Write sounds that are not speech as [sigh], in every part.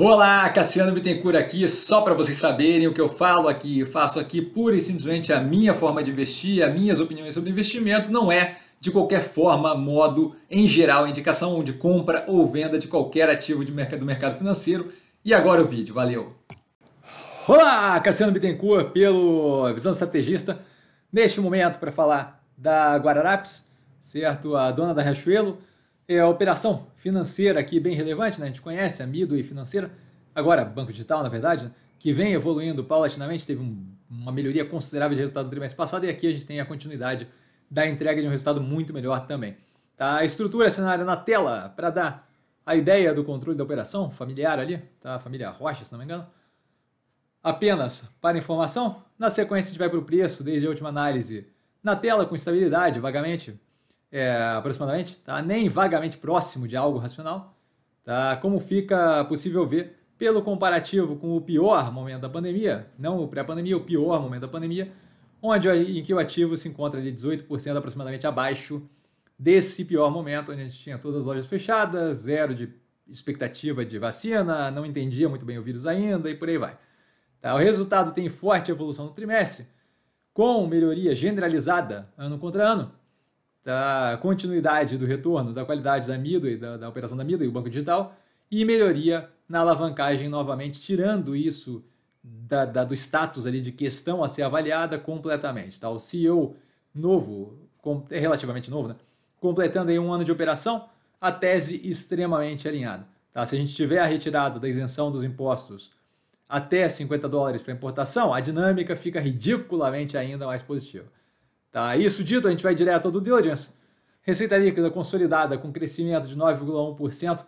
Olá, Cassiano Bittencourt aqui, só para vocês saberem o que eu falo aqui, eu faço aqui pura e simplesmente a minha forma de investir, as minhas opiniões sobre investimento, não é de qualquer forma, modo, em geral, indicação de compra ou venda de qualquer ativo de mercado, do mercado financeiro. E agora o vídeo, valeu! Olá, Cassiano Bittencourt pelo Visão Estrategista, neste momento para falar da Guararapes, certo? A dona da Riachuelo, é a operação financeira aqui bem relevante, né? a gente conhece a Mido e financeira, agora Banco Digital, na verdade, né? que vem evoluindo paulatinamente, teve um, uma melhoria considerável de resultado no trimestre passado e aqui a gente tem a continuidade da entrega de um resultado muito melhor também. Tá? A estrutura cenária na tela para dar a ideia do controle da operação familiar ali, tá? família Rocha, se não me engano. Apenas para informação, na sequência a gente vai para o preço, desde a última análise, na tela com estabilidade, vagamente, é, aproximadamente, tá? nem vagamente próximo de algo racional, tá? como fica possível ver pelo comparativo com o pior momento da pandemia, não o pré-pandemia, o pior momento da pandemia, onde em que o ativo se encontra de 18% aproximadamente abaixo desse pior momento, onde a gente tinha todas as lojas fechadas, zero de expectativa de vacina, não entendia muito bem o vírus ainda e por aí vai. Tá, o resultado tem forte evolução no trimestre, com melhoria generalizada ano contra ano, da continuidade do retorno, da qualidade da Midway, da, da operação da Midway, o banco digital, e melhoria na alavancagem novamente, tirando isso da, da, do status ali de questão a ser avaliada completamente. Tá? O CEO novo, com, é relativamente novo, né? completando aí um ano de operação, a tese extremamente alinhada. Tá? Se a gente tiver a retirada da isenção dos impostos até 50 dólares para importação, a dinâmica fica ridiculamente ainda mais positiva. Tá, isso dito, a gente vai direto ao do diligence. Receita líquida consolidada com crescimento de 9,1%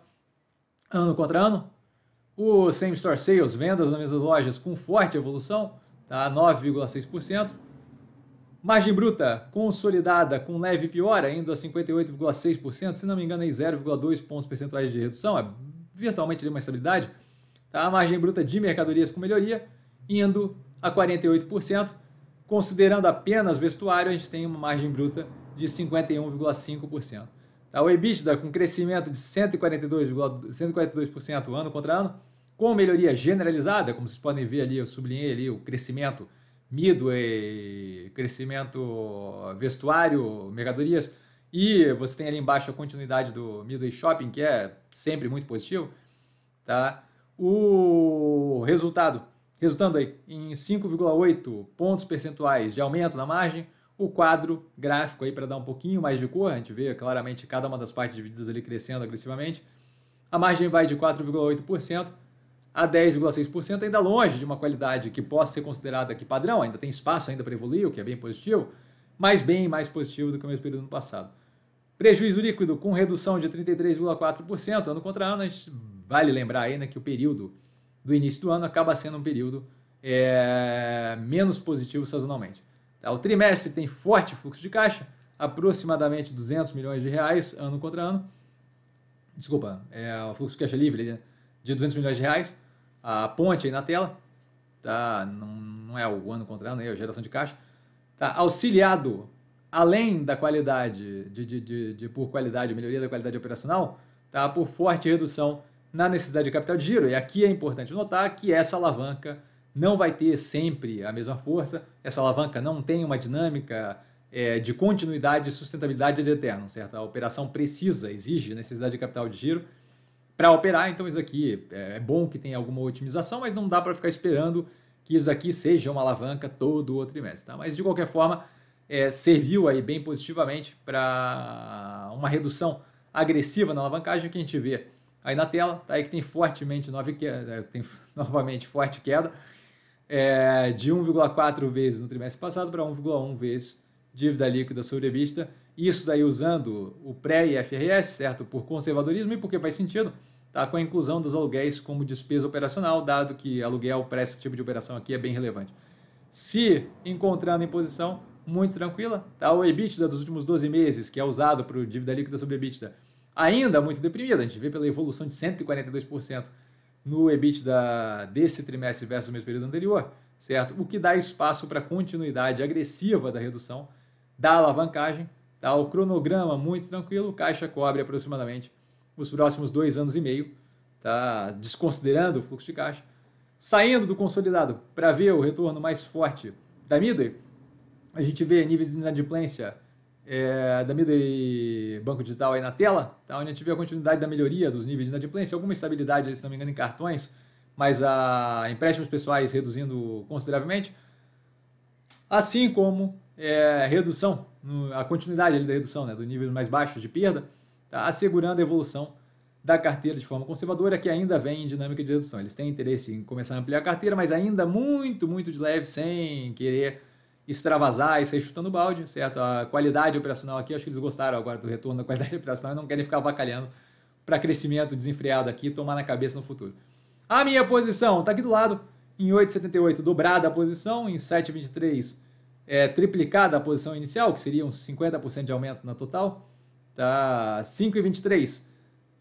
ano contra ano. O same store sales, vendas nas mesmas lojas com forte evolução, tá? 9,6%. Margem bruta consolidada com leve piora, indo a 58,6%, se não me engano, aí 0,2 pontos percentuais de redução, é virtualmente uma estabilidade. Tá? margem bruta de mercadorias com melhoria, indo a 48%. Considerando apenas vestuário, a gente tem uma margem bruta de 51,5%. Tá? O EBITDA com crescimento de 142%, 142% ano contra ano, com melhoria generalizada, como vocês podem ver ali, eu sublinhei ali o crescimento Midway, crescimento vestuário, mercadorias, e você tem ali embaixo a continuidade do Midway Shopping, que é sempre muito positivo, tá? O resultado resultando em 5,8 pontos percentuais de aumento na margem. O quadro gráfico aí para dar um pouquinho mais de cor, a gente vê claramente cada uma das partes divididas ali crescendo agressivamente. A margem vai de 4,8% a 10,6%, ainda longe de uma qualidade que possa ser considerada aqui padrão, ainda tem espaço ainda para evoluir, o que é bem positivo, mas bem mais positivo do que o mesmo período do ano passado. Prejuízo líquido com redução de 33,4% ano contra ano, vale lembrar aí né, que o período do início do ano acaba sendo um período é, menos positivo sazonalmente. Tá? O trimestre tem forte fluxo de caixa, aproximadamente 200 milhões de reais ano contra ano. Desculpa, é o fluxo de caixa livre né, de 200 milhões de reais. A ponte aí na tela, tá? não, não é o ano contra ano, é a geração de caixa. Tá? Auxiliado, além da qualidade, de, de, de, de por qualidade, melhoria da qualidade operacional, tá? por forte redução na necessidade de capital de giro. E aqui é importante notar que essa alavanca não vai ter sempre a mesma força, essa alavanca não tem uma dinâmica é, de continuidade e sustentabilidade de eterno, certo? A operação precisa, exige necessidade de capital de giro para operar, então isso aqui é, é bom que tenha alguma otimização, mas não dá para ficar esperando que isso aqui seja uma alavanca todo o trimestre, tá? Mas de qualquer forma, é, serviu aí bem positivamente para uma redução agressiva na alavancagem que a gente vê aí na tela, tá aí que tem fortemente, nove queda, é, tem [laughs] novamente forte queda, é, de 1,4 vezes no trimestre passado para 1,1 vezes dívida líquida sobre EBITDA, isso daí usando o pré-IFRS, certo? Por conservadorismo e porque faz sentido, tá? Com a inclusão dos aluguéis como despesa operacional, dado que aluguel para esse tipo de operação aqui é bem relevante. Se encontrando em posição muito tranquila, tá? O EBITDA dos últimos 12 meses, que é usado para o dívida líquida sobre EBITDA, ainda muito deprimida. A gente vê pela evolução de 142% no EBITDA desse trimestre versus o mesmo período anterior, certo? O que dá espaço para continuidade agressiva da redução da alavancagem, tá? O cronograma muito tranquilo, o caixa cobre aproximadamente os próximos dois anos e meio, tá? Desconsiderando o fluxo de caixa, saindo do consolidado para ver o retorno mais forte da Midway, a gente vê níveis de inadimplência é, da Midway Banco Digital aí na tela, tá? onde a gente vê a continuidade da melhoria dos níveis de inadimplência, alguma estabilidade, se não me engano, em cartões, mas a empréstimos pessoais reduzindo consideravelmente, assim como é, redução, no, a continuidade ali da redução né, do nível mais baixo de perda, tá? assegurando a evolução da carteira de forma conservadora, que ainda vem em dinâmica de redução. Eles têm interesse em começar a ampliar a carteira, mas ainda muito, muito de leve, sem querer extravasar e sair chutando balde, certo? A qualidade operacional aqui, acho que eles gostaram agora do retorno da qualidade [laughs] operacional e não querem ficar vacalhando para crescimento desenfreado aqui tomar na cabeça no futuro. A minha posição está aqui do lado, em 8,78 dobrada a posição, em 7,23 é, triplicada a posição inicial, que seria uns 50% de aumento na total. Tá 5,23,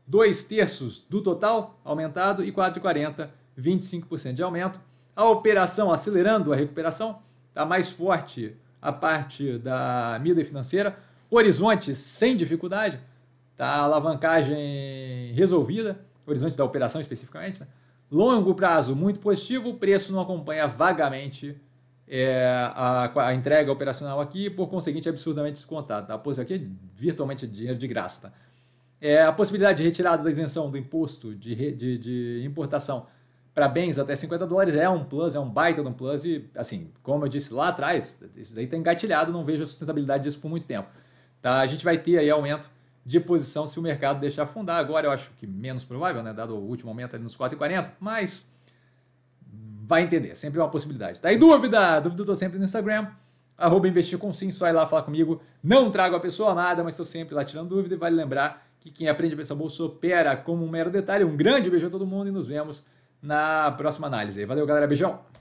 2 terços do total aumentado e 4,40, 25% de aumento. A operação acelerando a recuperação, a mais forte a parte da mídia financeira. Horizonte sem dificuldade, tá? alavancagem resolvida, horizonte da operação especificamente. Né? Longo prazo muito positivo, o preço não acompanha vagamente é, a, a, entrega operacional aqui, por conseguinte absurdamente descontado. Tá? posição aqui é virtualmente dinheiro de graça. Tá? É, a possibilidade de retirada da isenção do imposto de, re, de, de importação para bens até 50 dólares é um plus, é um baita de um plus e, assim, como eu disse lá atrás, isso daí está engatilhado, não vejo a sustentabilidade disso por muito tempo. Tá? A gente vai ter aí aumento de posição se o mercado deixar afundar. Agora eu acho que menos provável, né? dado o último aumento ali nos 4,40, mas vai entender, sempre é uma possibilidade. Tá? E dúvida? Dúvida eu sempre no Instagram, arroba investir com sim, só ir lá falar comigo. Não trago a pessoa nada mas estou sempre lá tirando dúvida e vale lembrar que quem aprende a pensar bolsa opera como um mero detalhe. Um grande beijo a todo mundo e nos vemos na próxima análise. Valeu, galera. Beijão!